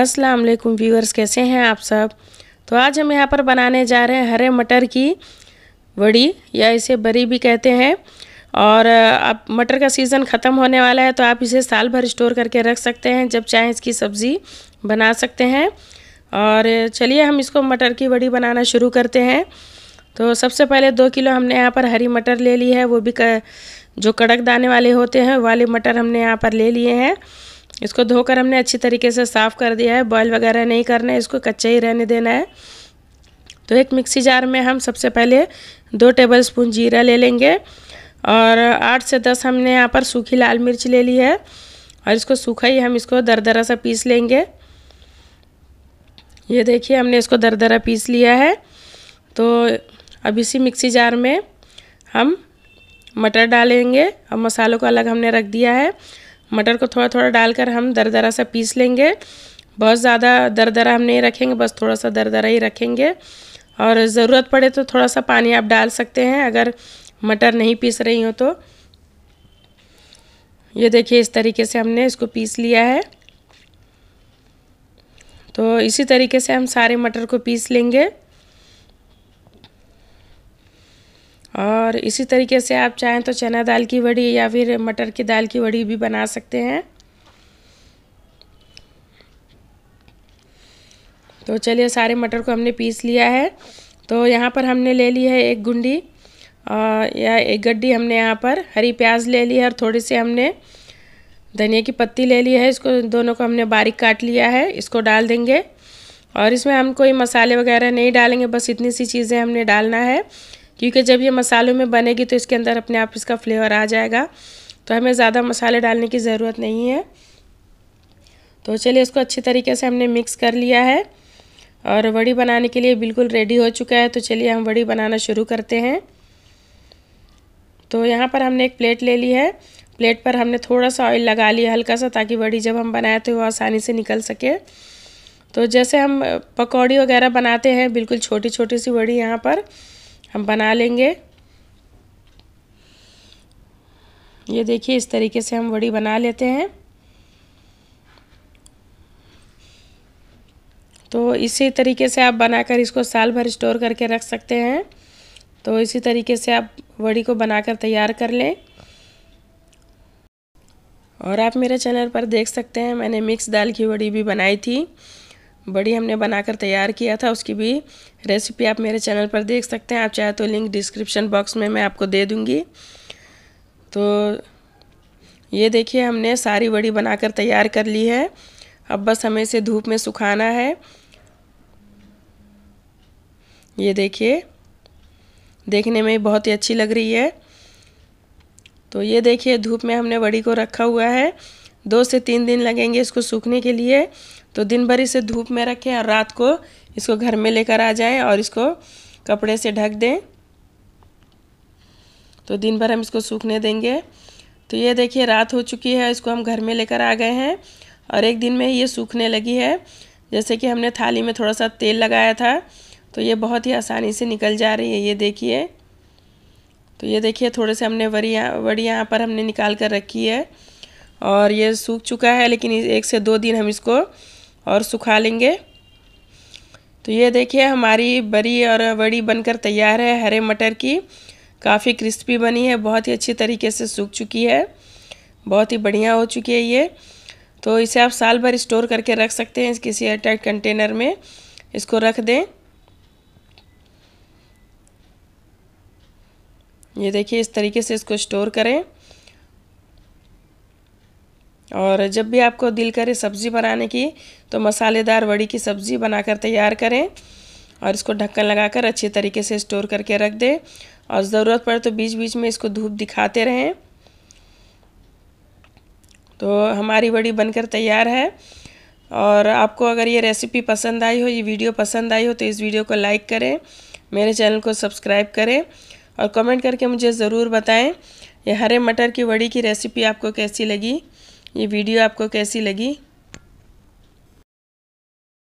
अस्सलाम वालेकुम व्यूअर्स कैसे हैं आप सब तो आज हम यहाँ पर बनाने जा रहे हैं हरे मटर की बड़ी या इसे बरी भी कहते हैं और अब मटर का सीज़न ख़त्म होने वाला है तो आप इसे साल भर स्टोर करके रख सकते हैं जब चाहे इसकी सब्ज़ी बना सकते हैं और चलिए हम इसको मटर की बड़ी बनाना शुरू करते हैं तो सबसे पहले दो किलो हमने यहाँ पर हरी मटर ले ली है वो भी कर, जो कड़क दाने वाले होते हैं वाले मटर हमने यहाँ पर ले लिए हैं इसको धोकर हमने अच्छी तरीके से साफ़ कर दिया है बॉयल वगैरह नहीं करना है इसको कच्चा ही रहने देना है तो एक मिक्सी जार में हम सबसे पहले दो टेबल स्पून जीरा ले लेंगे और आठ से दस हमने यहाँ पर सूखी लाल मिर्च ले ली है और इसको सूखा ही हम इसको दरदरा सा पीस लेंगे ये देखिए हमने इसको दरदरा पीस लिया है तो अब इसी मिक्सी जार में हम मटर डालेंगे और मसालों को अलग हमने रख दिया है मटर को थोड़ा थोड़ा डालकर हम दरदरा सा पीस लेंगे बहुत ज़्यादा दरदरा हम नहीं रखेंगे बस थोड़ा सा दरदरा ही रखेंगे और ज़रूरत पड़े तो थोड़ा सा पानी आप डाल सकते हैं अगर मटर नहीं पीस रही हो तो ये देखिए इस तरीके से हमने इसको पीस लिया है तो इसी तरीके से हम सारे मटर को पीस लेंगे और इसी तरीके से आप चाहें तो चना दाल की वड़ी या फिर मटर की दाल की वड़ी भी बना सकते हैं तो चलिए सारे मटर को हमने पीस लिया है तो यहाँ पर हमने ले ली है एक गुंडी या एक गड्डी हमने यहाँ पर हरी प्याज ले ली है और थोड़ी सी हमने धनिया की पत्ती ले ली है इसको दोनों को हमने बारीक काट लिया है इसको डाल देंगे और इसमें हम कोई मसाले वगैरह नहीं डालेंगे बस इतनी सी चीज़ें हमने डालना है क्योंकि जब ये मसालों में बनेगी तो इसके अंदर अपने आप इसका फ्लेवर आ जाएगा तो हमें ज़्यादा मसाले डालने की ज़रूरत नहीं है तो चलिए इसको अच्छी तरीके से हमने मिक्स कर लिया है और वड़ी बनाने के लिए बिल्कुल रेडी हो चुका है तो चलिए हम वड़ी बनाना शुरू करते हैं तो यहाँ पर हमने एक प्लेट ले ली है प्लेट पर हमने थोड़ा सा ऑयल लगा लिया हल्का सा ताकि वड़ी जब हम बनाए तो वो आसानी से निकल सके तो जैसे हम पकौड़ी वगैरह बनाते हैं बिल्कुल छोटी छोटी सी वड़ी यहाँ पर हम बना लेंगे ये देखिए इस तरीके से हम वड़ी बना लेते हैं तो इसी तरीके से आप बनाकर इसको साल भर स्टोर करके रख सकते हैं तो इसी तरीके से आप वड़ी को बनाकर तैयार कर लें और आप मेरे चैनल पर देख सकते हैं मैंने मिक्स दाल की वड़ी भी बनाई थी बड़ी हमने बनाकर तैयार किया था उसकी भी रेसिपी आप मेरे चैनल पर देख सकते हैं आप चाहे तो लिंक डिस्क्रिप्शन बॉक्स में मैं आपको दे दूँगी तो ये देखिए हमने सारी बड़ी बनाकर तैयार कर ली है अब बस हमें इसे धूप में सुखाना है ये देखिए देखने में बहुत ही अच्छी लग रही है तो ये देखिए धूप में हमने बड़ी को रखा हुआ है दो से तीन दिन लगेंगे इसको सूखने के लिए तो दिन भर इसे धूप में रखें और रात को इसको घर में लेकर आ जाए और इसको कपड़े से ढक दें तो दिन भर हम इसको सूखने देंगे तो ये देखिए रात हो चुकी है इसको हम घर में लेकर आ गए हैं और एक दिन में ये सूखने लगी है जैसे कि हमने थाली में थोड़ा सा तेल लगाया था तो ये बहुत ही आसानी से निकल जा रही है ये देखिए तो ये देखिए थोड़े से हमने वड़िया वड़ी यहाँ पर हमने निकाल कर रखी है और ये सूख चुका है लेकिन एक से दो दिन हम इसको और सुखा लेंगे तो ये देखिए हमारी बड़ी और बड़ी बनकर तैयार है हरे मटर की काफ़ी क्रिस्पी बनी है बहुत ही अच्छी तरीके से सूख चुकी है बहुत ही बढ़िया हो चुकी है ये तो इसे आप साल भर स्टोर करके रख सकते हैं किसी एयरटाइट कंटेनर में इसको रख दें ये देखिए इस तरीके से इसको स्टोर करें और जब भी आपको दिल करे सब्ज़ी बनाने की तो मसालेदार वड़ी की सब्ज़ी बनाकर तैयार करें और इसको ढक्कन लगाकर अच्छे तरीके से स्टोर करके रख दें और ज़रूरत पड़े तो बीच बीच में इसको धूप दिखाते रहें तो हमारी वड़ी बनकर तैयार है और आपको अगर ये रेसिपी पसंद आई हो ये वीडियो पसंद आई हो तो इस वीडियो को लाइक करें मेरे चैनल को सब्सक्राइब करें और कमेंट करके मुझे ज़रूर बताएं ये हरे मटर की वड़ी की रेसिपी आपको कैसी लगी ये वीडियो आपको कैसी लगी